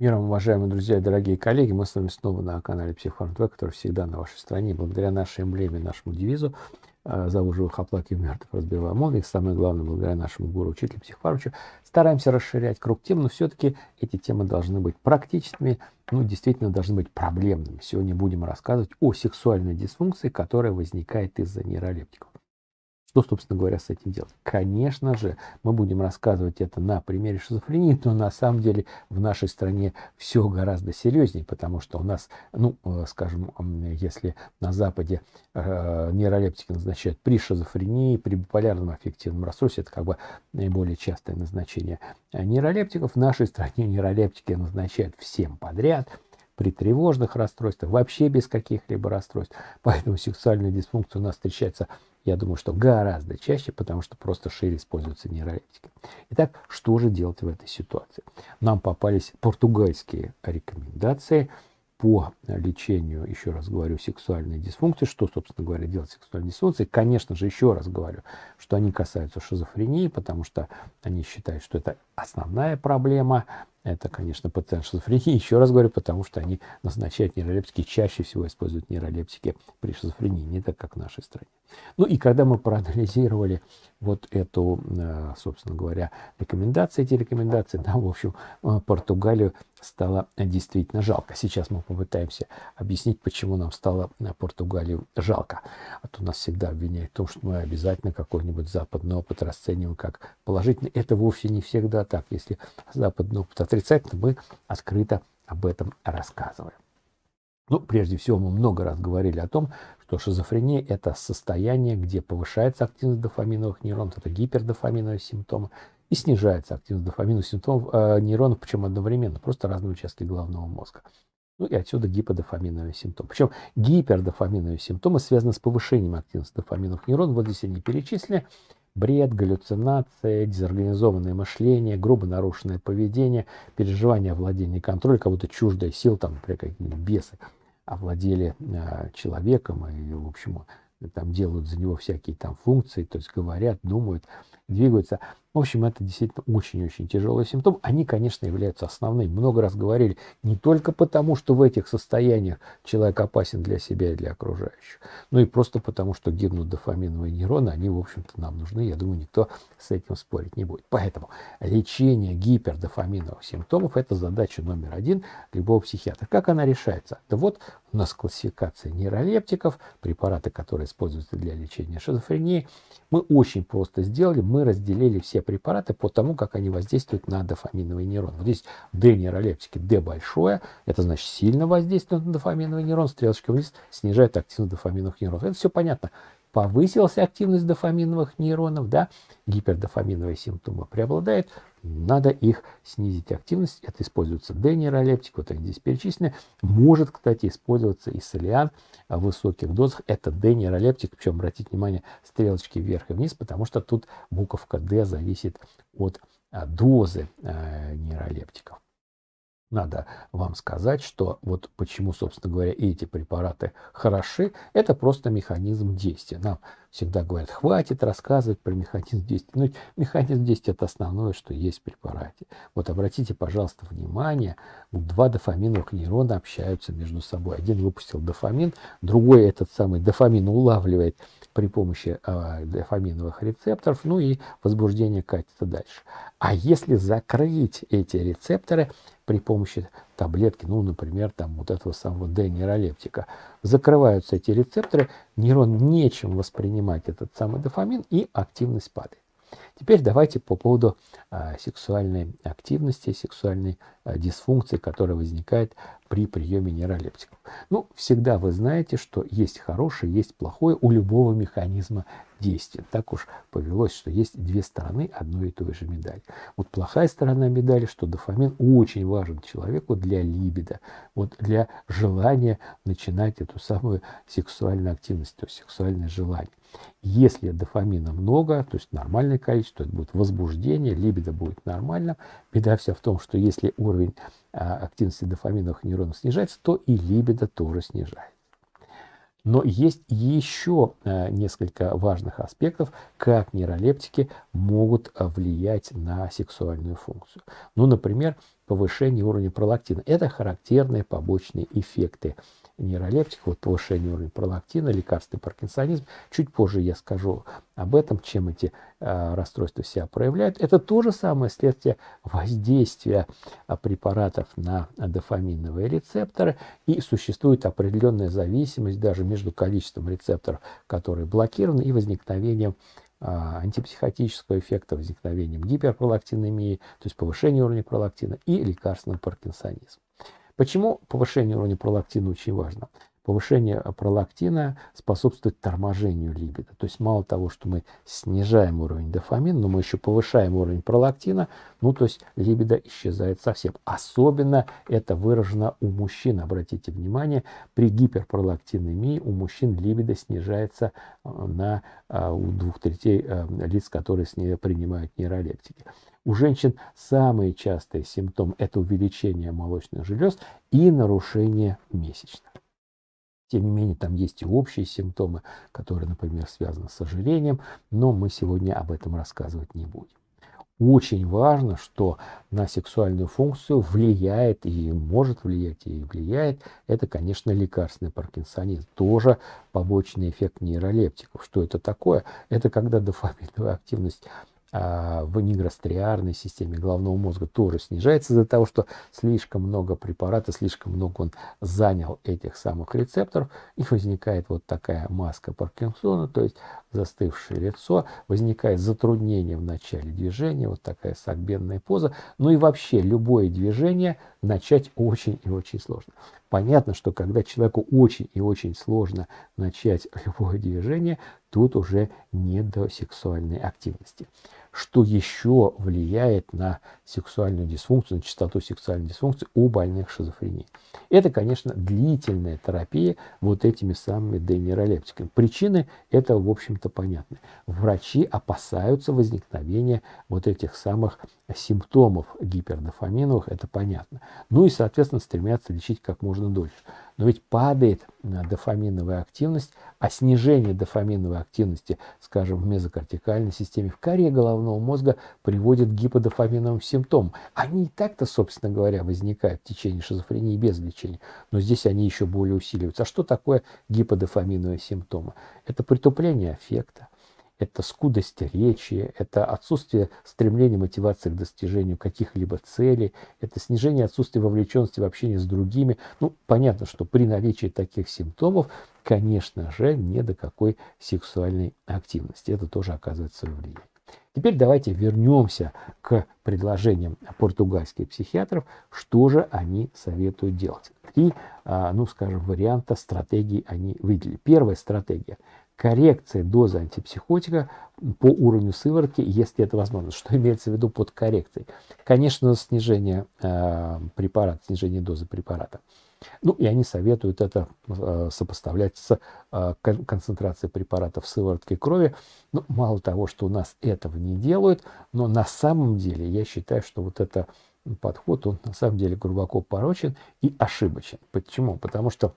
Миром, уважаемые друзья дорогие коллеги, мы с вами снова на канале Психфарм ТВ, который всегда на вашей стране. Благодаря нашей эмблеме, нашему девизу э, «Зову живых, оплакиваю мертвых, разбиваем молнии. самое главное, благодаря нашему гуру-учителю Психфармовичу, стараемся расширять круг тем, но все-таки эти темы должны быть практичными, ну, действительно должны быть проблемными. Сегодня будем рассказывать о сексуальной дисфункции, которая возникает из-за нейролептиков. Что, собственно говоря, с этим делать? Конечно же, мы будем рассказывать это на примере шизофрении, но на самом деле в нашей стране все гораздо серьезнее, потому что у нас, ну, э, скажем, если на Западе э, нейролептики назначают при шизофрении, при биполярном аффективном расстройстве, это как бы наиболее частое назначение нейролептиков, в нашей стране нейролептики назначают всем подряд – при тревожных расстройствах, вообще без каких-либо расстройств. Поэтому сексуальная дисфункция у нас встречается я думаю, что гораздо чаще, потому что просто шире используются нейролептики. Итак, что же делать в этой ситуации? Нам попались португальские рекомендации по лечению, еще раз говорю, сексуальной дисфункции, что, собственно говоря, делать сексуальной дисфункцией? Конечно же, еще раз говорю, что они касаются шизофрении, потому что они считают, что это основная проблема это, конечно, потенциал шизофрении, еще раз говорю, потому что они назначают нейролептики, чаще всего используют нейролептики при шизофрении, не так, как в нашей стране. Ну и когда мы проанализировали вот эту, э, собственно говоря, рекомендацию, эти рекомендации, да, в общем, э, Португалию стало действительно жалко. Сейчас мы попытаемся объяснить, почему нам стало э, Португалию жалко. А то нас всегда обвиняют в том, что мы обязательно какой-нибудь западный опыт расцениваем как положительный. Это вовсе не всегда так, если Запад ну, отрицательно, мы открыто об этом рассказываем. Ну, прежде всего, мы много раз говорили о том, что шизофрения – это состояние, где повышается активность дофаминовых нейронов, это гипердофаминовые симптомы, и снижается активность дофаминовых симптомов э, нейронов, причем одновременно, просто разные участки головного мозга. Ну и отсюда гиподофаминовые симптомы. Причем гипердофаминовые симптомы связаны с повышением активности дофаминовых нейронов. Вот здесь они перечислены. Бред, галлюцинация, дезорганизованное мышление, грубо нарушенное поведение, переживание владения контроля, как будто чуждая сил, там, например, какие-нибудь бесы овладели э, человеком и, в общем, там делают за него всякие там функции, то есть говорят, думают, двигаются. В общем, это действительно очень-очень тяжелый симптом. Они, конечно, являются основными. Много раз говорили, не только потому, что в этих состояниях человек опасен для себя и для окружающих, но и просто потому, что гибнут дофаминовые нейроны, они, в общем-то, нам нужны. Я думаю, никто с этим спорить не будет. Поэтому лечение гипердофаминовых симптомов – это задача номер один любого психиатра. Как она решается? Да вот у нас классификация нейролептиков, препараты, которые используются для лечения шизофрении. Мы очень просто сделали, мы разделили все препараты по тому, как они воздействуют на дофаминовый нейрон. Вот здесь D нейролептики, D большое, это значит сильно воздействует на дофаминовый нейрон, стрелочка вниз снижает активность дофаминовых нейронов. Это все понятно повысилась активность дофаминовых нейронов, да, гипердофаминовая симптома преобладает, надо их снизить активность. Это используется д вот они здесь перечислены. Может, кстати, использоваться и солиан в высоких дозах. Это д причем, обратите внимание, стрелочки вверх и вниз, потому что тут буковка Д зависит от а, дозы э, нейролептиков надо вам сказать, что вот почему, собственно говоря, эти препараты хороши, это просто механизм действия. Нам всегда говорят, хватит рассказывать про механизм действия. Но ну, механизм действия – это основное, что есть в препарате. Вот обратите, пожалуйста, внимание, два дофаминовых нейрона общаются между собой. Один выпустил дофамин, другой этот самый дофамин улавливает при помощи э, дофаминовых рецепторов, ну и возбуждение катится дальше. А если закрыть эти рецепторы, при помощи таблетки, ну, например, там вот этого самого дениролептика. Закрываются эти рецепторы, нейрон нечем воспринимать этот самый дофамин, и активность падает. Теперь давайте по поводу а, сексуальной активности, сексуальной а, дисфункции, которая возникает при приеме нейролептиков. Ну, всегда вы знаете, что есть хорошее, есть плохое у любого механизма действия. Так уж повелось, что есть две стороны одной и той же медали. Вот плохая сторона медали, что дофамин очень важен человеку для либида, вот для желания начинать эту самую сексуальную активность, то есть сексуальное желание. Если дофамина много, то есть нормальное количество, это будет возбуждение, либидо будет нормально. Беда вся в том, что если уровень а, активности дофаминовых нейронов снижается, то и либидо тоже снижается. Но есть еще э, несколько важных аспектов, как нейролептики могут э, влиять на сексуальную функцию. Ну, например, повышение уровня пролактина. Это характерные побочные эффекты нейролептик, вот повышение уровня пролактина, лекарства и паркинсонизм. Чуть позже я скажу об этом, чем эти э, расстройства себя проявляют. Это то же самое следствие воздействия э, препаратов на дофаминовые рецепторы. И существует определенная зависимость даже между количеством рецепторов, которые блокированы, и возникновением э, антипсихотического эффекта, возникновением гиперпролактинемии, то есть повышение уровня пролактина и лекарственного паркинсонизм. Почему повышение уровня пролактина очень важно? Повышение пролактина способствует торможению либидо. То есть мало того, что мы снижаем уровень дофамина, но мы еще повышаем уровень пролактина, ну то есть либидо исчезает совсем. Особенно это выражено у мужчин. Обратите внимание, при гиперпролактинемии у мужчин либидо снижается э, на э, у двух третей э, лиц, которые с нее принимают нейролептики. У женщин самый частый симптом – это увеличение молочных желез и нарушение месячных. Тем не менее, там есть и общие симптомы, которые, например, связаны с ожирением, но мы сегодня об этом рассказывать не будем. Очень важно, что на сексуальную функцию влияет и может влиять, и влияет, это, конечно, лекарственный паркинсонизм. Тоже побочный эффект нейролептиков. Что это такое? Это когда дофаминовая активность а, в нигростриарной системе головного мозга тоже снижается из-за того, что слишком много препарата, слишком много он занял этих самых рецепторов, и возникает вот такая маска Паркинсона, то есть застывшее лицо, возникает затруднение в начале движения, вот такая согбенная поза, ну и вообще любое движение начать очень и очень сложно. Понятно, что когда человеку очень и очень сложно начать любое движение, тут уже не до сексуальной активности что еще влияет на сексуальную дисфункцию, на частоту сексуальной дисфункции у больных шизофренией. Это, конечно, длительная терапия вот этими самыми дениролептиками. Причины этого, в общем-то, понятны. Врачи опасаются возникновения вот этих самых симптомов гипердофаминовых, это понятно. Ну и, соответственно, стремятся лечить как можно дольше но ведь падает э, дофаминовая активность, а снижение дофаминовой активности, скажем, в мезокортикальной системе, в коре головного мозга приводит к гиподофаминовым симптомам. Они и так-то, собственно говоря, возникают в течение шизофрении без лечения, но здесь они еще более усиливаются. А что такое гиподофаминовые симптомы? Это притупление аффекта, это скудость речи, это отсутствие стремления, мотивации к достижению каких-либо целей, это снижение отсутствия вовлеченности в общение с другими. Ну, понятно, что при наличии таких симптомов, конечно же, ни до какой сексуальной активности. Это тоже оказывает свое влияние. Теперь давайте вернемся к предложениям португальских психиатров, что же они советуют делать. Три, а, ну скажем, варианта стратегий они выделили. Первая стратегия – коррекция дозы антипсихотика по уровню сыворотки, если это возможно. Что имеется в виду под коррекцией? Конечно, снижение э, препарата, снижение дозы препарата. Ну, и они советуют это э, сопоставлять с э, концентрацией препарата в сыворотке крови. Ну, мало того, что у нас этого не делают, но на самом деле я считаю, что вот этот подход, он на самом деле глубоко порочен и ошибочен. Почему? Потому что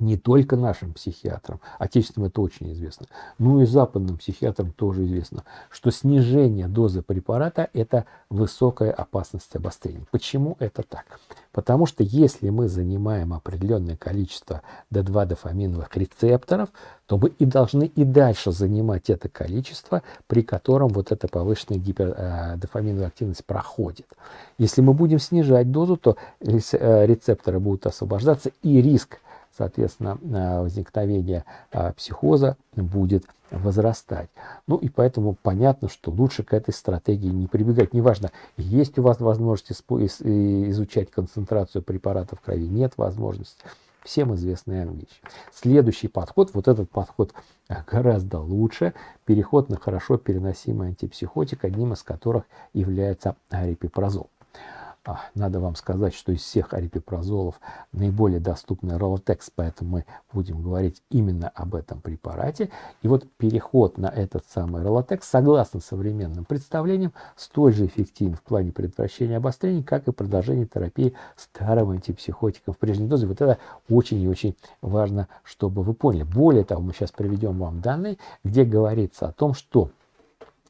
не только нашим психиатрам, отечественным это очень известно, но и западным психиатрам тоже известно, что снижение дозы препарата – это высокая опасность обострения. Почему это так? Потому что если мы занимаем определенное количество D2 дофаминовых рецепторов, то мы и должны и дальше занимать это количество, при котором вот эта повышенная гипердофаминовая э, активность проходит. Если мы будем снижать дозу, то э, рецепторы будут освобождаться и риск – соответственно, э, возникновение э, психоза будет возрастать. Ну и поэтому понятно, что лучше к этой стратегии не прибегать. Неважно, есть у вас возможность э, изучать концентрацию препаратов в крови, нет возможности. Всем известная вещь. Следующий подход, вот этот подход гораздо лучше, переход на хорошо переносимый антипсихотик, одним из которых является арипипразол. А, надо вам сказать, что из всех арипипрозолов наиболее доступный Ролотекс, поэтому мы будем говорить именно об этом препарате. И вот переход на этот самый Ролотекс, согласно современным представлениям, столь же эффективен в плане предотвращения обострений, как и продолжение терапии старым антипсихотиком в прежней дозе. Вот это очень и очень важно, чтобы вы поняли. Более того, мы сейчас приведем вам данные, где говорится о том, что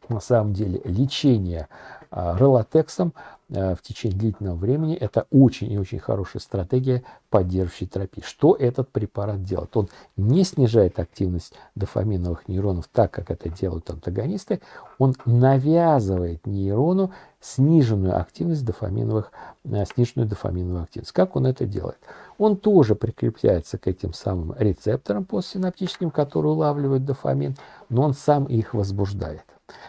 на самом деле лечение Э, Релатексом э, в течение длительного времени это очень и очень хорошая стратегия поддерживающей терапии. Что этот препарат делает? Он не снижает активность дофаминовых нейронов так, как это делают антагонисты. Он навязывает нейрону сниженную активность дофаминовых, э, сниженную дофаминовую активность. Как он это делает? Он тоже прикрепляется к этим самым рецепторам постсинаптическим, которые улавливают дофамин, но он сам их возбуждает.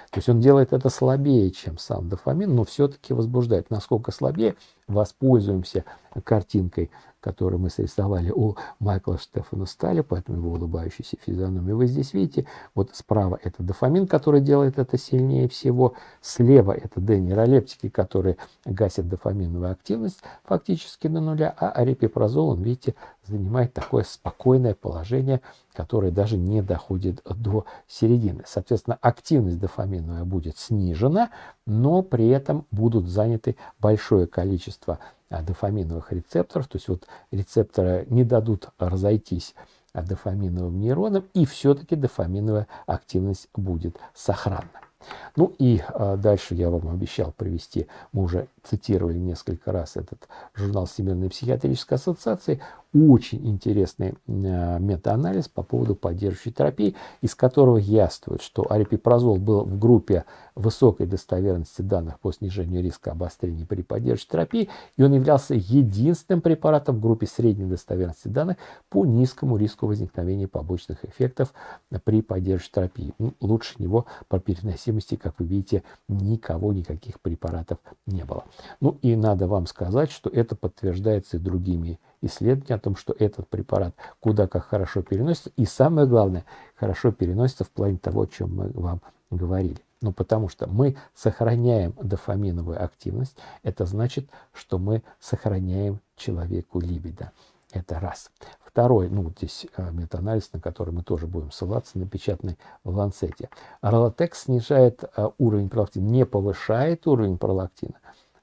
То есть он делает это слабее, чем сам дофамин, но все-таки возбуждает. Насколько слабее, воспользуемся картинкой, которую мы срисовали у Майкла Штефана Стали, поэтому его улыбающейся физиономии вы здесь видите. Вот справа это дофамин, который делает это сильнее всего. Слева это дениролептики, которые гасят дофаминовую активность фактически до нуля. А арипипрозол, он, видите, занимает такое спокойное положение, которое даже не доходит до середины. Соответственно, активность дофаминовая будет снижена, но при этом будут заняты большое количество а, дофаминовых рецепторов, то есть вот рецепторы не дадут разойтись а, дофаминовым нейроном, и все-таки дофаминовая активность будет сохранна. Ну и э, дальше я вам обещал привести, мы уже цитировали несколько раз этот журнал Всемирной психиатрической ассоциации, очень интересный э, метаанализ по поводу поддерживающей терапии, из которого яствует, что арипипрозол был в группе высокой достоверности данных по снижению риска обострения при поддерживающей терапии, и он являлся единственным препаратом в группе средней достоверности данных по низкому риску возникновения побочных эффектов при поддерживающей терапии. Ну, лучше него по переносимости, как вы видите, никого, никаких препаратов не было. Ну и надо вам сказать, что это подтверждается и другими исследования о том, что этот препарат куда как хорошо переносится. И самое главное, хорошо переносится в плане того, о чем мы вам говорили. Ну, потому что мы сохраняем дофаминовую активность. Это значит, что мы сохраняем человеку либидо. Это раз. Второй, ну, здесь э, метаанализ, на который мы тоже будем ссылаться, напечатанный в Ланцете. Ролотекс снижает э, уровень пролактина, не повышает уровень пролактина,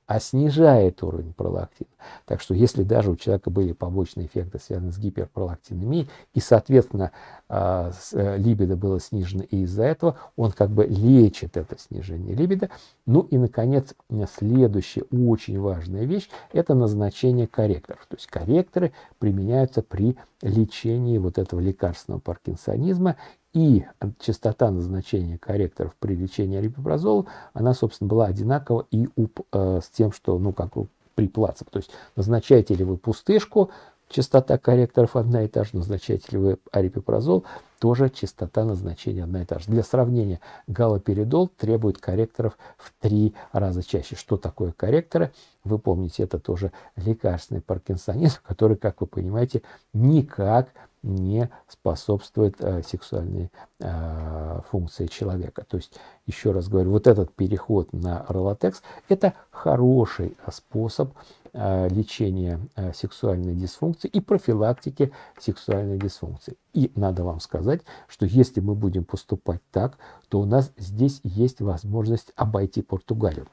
а снижает уровень пролактина. Так что если даже у человека были побочные эффекты, связанные с гиперпролактинемией, и, соответственно, а, э, либидо было снижено и из-за этого, он как бы лечит это снижение либидо. Ну и, наконец, следующая очень важная вещь – это назначение корректоров. То есть корректоры применяются при лечении вот этого лекарственного паркинсонизма и частота назначения корректоров при лечении рипопрозола, она, собственно, была одинакова и у, э, с тем, что, ну, как у при плацебо. То есть назначаете ли вы пустышку, частота корректоров одна и та же, назначатель арипипразол, тоже частота назначения одна и та же. Для сравнения, галоперидол требует корректоров в три раза чаще. Что такое корректоры? Вы помните, это тоже лекарственный паркинсонизм, который, как вы понимаете, никак не способствует э, сексуальной э, функции человека. То есть, еще раз говорю, вот этот переход на ролотекс – это хороший э, способ Э, лечения э, сексуальной дисфункции и профилактики сексуальной дисфункции. И надо вам сказать, что если мы будем поступать так, то у нас здесь есть возможность обойти Португалию.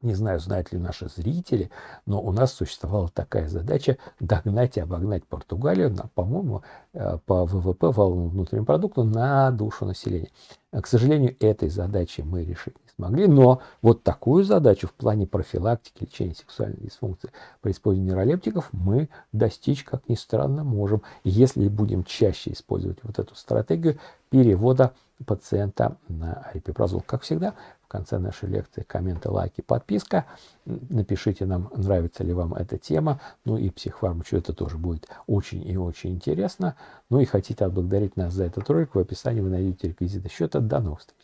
Не знаю, знают ли наши зрители, но у нас существовала такая задача догнать и обогнать Португалию, на, по-моему, э, по ВВП, валовому внутреннему продукту, на душу населения. К сожалению, этой задачи мы решить не могли, но вот такую задачу в плане профилактики лечения сексуальной дисфункции при использовании нейролептиков мы достичь, как ни странно, можем, если будем чаще использовать вот эту стратегию перевода пациента на арипипрозол. Как всегда, в конце нашей лекции комменты, лайки, подписка. Напишите нам, нравится ли вам эта тема. Ну и психфармачу это тоже будет очень и очень интересно. Ну и хотите отблагодарить нас за этот ролик, в описании вы найдете реквизиты счета. До новых встреч!